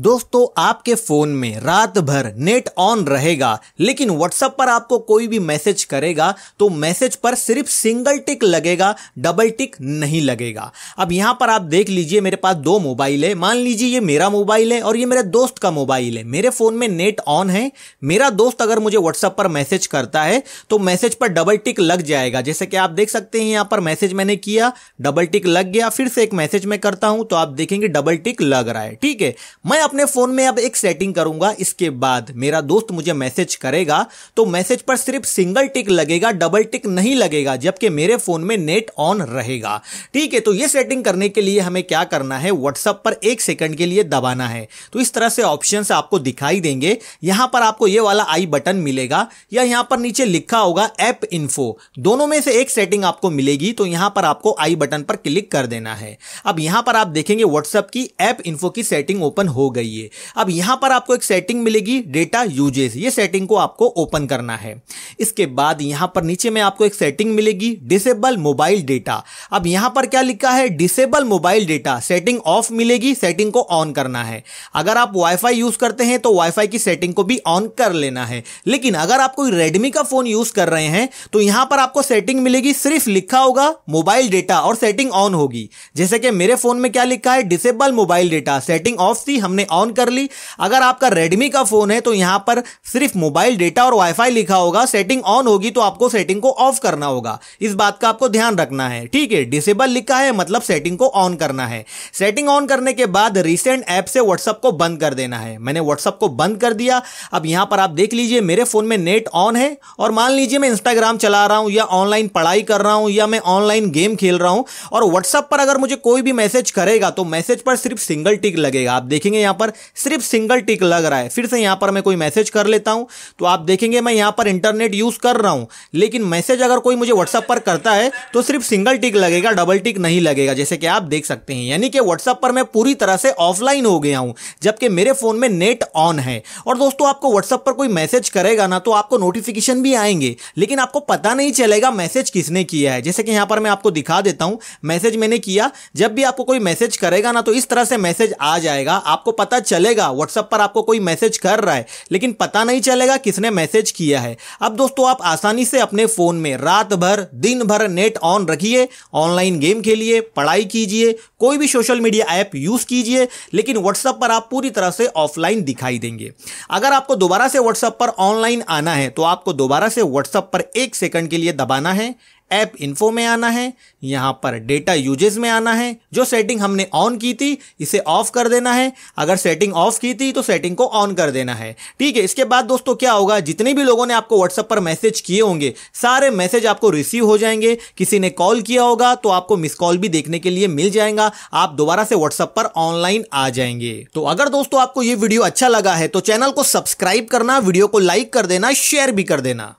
दोस्तों आपके फोन में रात भर नेट ऑन रहेगा लेकिन व्हाट्सएप पर आपको कोई भी मैसेज करेगा तो मैसेज पर सिर्फ सिंगल टिक लगेगा डबल टिक नहीं लगेगा अब यहां पर आप देख लीजिए मेरे पास दो मोबाइल है मान लीजिए ये मेरा मोबाइल है और ये मेरे दोस्त का मोबाइल है मेरे फोन में नेट ऑन है मेरा दोस्त अगर मुझे व्हाट्सएप पर मैसेज करता है तो मैसेज पर डबल टिक लग जाएगा जैसे कि आप देख सकते हैं यहां पर मैसेज मैंने किया डबल टिक लग गया फिर से एक मैसेज में करता हूं तो आप देखेंगे डबल टिक लग रहा है ठीक है मैं अपने फोन में अब एक सेटिंग करूंगा इसके बाद मेरा दोस्त मुझे मैसेज करेगा तो मैसेज पर सिर्फ सिंगल टिक लगेगा डबल टिक नहीं लगेगा जबकि मेरे फोन में नेट ऑन रहेगा ठीक है तो ये सेटिंग करने के लिए हमें क्या करना है व्हाट्सअप पर एक सेकंड के लिए दबाना है तो इस तरह से ऑप्शन आपको दिखाई देंगे यहां पर आपको ये वाला आई बटन मिलेगा या यहां पर नीचे लिखा होगा ऐप इन्फो दोनों में से एक सेटिंग आपको मिलेगी तो यहां पर आपको आई बटन पर क्लिक कर देना है अब यहां पर आप देखेंगे व्हाट्सएप की ऐप इन्फो की सेटिंग ओपन होगी गई है अब यहां पर आपको एक सेटिंग मिलेगी डेटा यूजेस ये सेटिंग को आपको ओपन करना है इसके बाद यहां पर नीचे में आपको एक सेटिंग मिलेगी डिसेबल मोबाइल डेटा अब यहां पर क्या लिखा है disable mobile data setting off मिलेगी सेटिंग को ऑन करना है अगर आप वाईफाई यूज करते हैं तो वाईफाई की सेटिंग को भी ऑन कर लेना है लेकिन अगर आप कोई रेडमी का फोन यूज कर रहे हैं तो यहां पर आपको सेटिंग मिलेगी सिर्फ लिखा होगा मोबाइल डेटा और सेटिंग ऑन होगी जैसे कि मेरे फोन में क्या लिखा है disable mobile data setting off थी हमने हमने ऑन कर ली अगर आपका रेडमी का फ़ोन है तो यहां पर सिर्फ मोबाइल डेटा और वाईफाई लिखा होगा सेटिंग ऑन होगी तो आपको सेटिंग को ऑफ करना होगा इस बात का आपको ध्यान रखना है ठीक है डिसेबल लिखा है मतलब सेटिंग को ऑन करना है सेटिंग ऑन करने के बाद रिसेंट ऐप से व्हाट्सअप को बंद कर देना है मैंने व्हाट्सअप को बंद कर दिया अब यहां पर आप देख लीजिए मेरे फ़ोन में नेट ऑन है और मान लीजिए मैं इंस्टाग्राम चला रहा हूं या ऑनलाइन पढ़ाई कर रहा हूं या मैं ऑनलाइन गेम खेल रहा हूं और व्हाट्सएप पर अगर मुझे कोई भी मैसेज करेगा तो मैसेज पर सिर्फ सिंगल टिक लगेगा आप देखेंगे यहां यहां पर सिर्फ सिंगल टिक लग रहा है फिर से यहां पर मैं कोई मैसेज कर लेता हूं तो आप देखेंगे मैं यहां पर इंटरनेट यूज़ कर रहा हूं लेकिन मैसेज अगर कोई मुझे व्हाट्सएप पर करता है तो सिर्फ सिंगल टिक लगेगा डबल टिक नहीं लगेगा जैसे कि आप देख सकते हैं यानी कि व्हाट्सएप पर मैं पूरी तरह से ऑफलाइन हो गया हूं जबकि मेरे फ़ोन में नेट ऑन है और दोस्तों आपको व्हाट्सएप पर कोई मैसेज करेगा ना तो आपको नोटिफिकेशन भी आएंगे लेकिन आपको पता नहीं चलेगा मैसेज किसने किया है जैसे कि यहां पर मैं आपको दिखा देता हूं मैसेज मैंने किया जब भी आपको कोई मैसेज करेगा ना तो इस तरह से मैसेज आ जाएगा आपको पता चलेगा व्हाट्सएप पर आपको कोई मैसेज कर रहा है लेकिन पता नहीं चलेगा किसने मैसेज किया है अब दोस्तों आप आसानी से अपने फ़ोन में रात भर दिन भर नेट ऑन रखिए ऑनलाइन गेम खेलिए पढ़ाई कीजिए कोई भी सोशल मीडिया ऐप यूज़ कीजिए लेकिन व्हाट्सएप पर आप पूरी तरह से ऑफलाइन दिखाई देंगे अगर आपको दोबारा से व्हाट्सएप पर ऑनलाइन आना है तो आपको दोबारा से व्हाट्सएप पर एक सेकंड के लिए दबाना है ऐप इन्फो में आना है यहाँ पर डेटा यूजेज में आना है जो सेटिंग हमने ऑन की थी इसे ऑफ कर देना है अगर सेटिंग ऑफ की थी तो सेटिंग को ऑन कर देना है ठीक है इसके बाद दोस्तों क्या होगा जितने भी लोगों ने आपको व्हाट्सएप पर मैसेज किए होंगे सारे मैसेज आपको रिसीव हो जाएंगे किसी ने कॉल किया होगा तो आपको मिस कॉल भी देखने के लिए मिल जाएगा आप दोबारा से व्हाट्सएप पर ऑनलाइन आ जाएंगे तो अगर दोस्तों आपको ये वीडियो अच्छा लगा है तो चैनल को सब्सक्राइब करना वीडियो को लाइक कर देना शेयर भी कर देना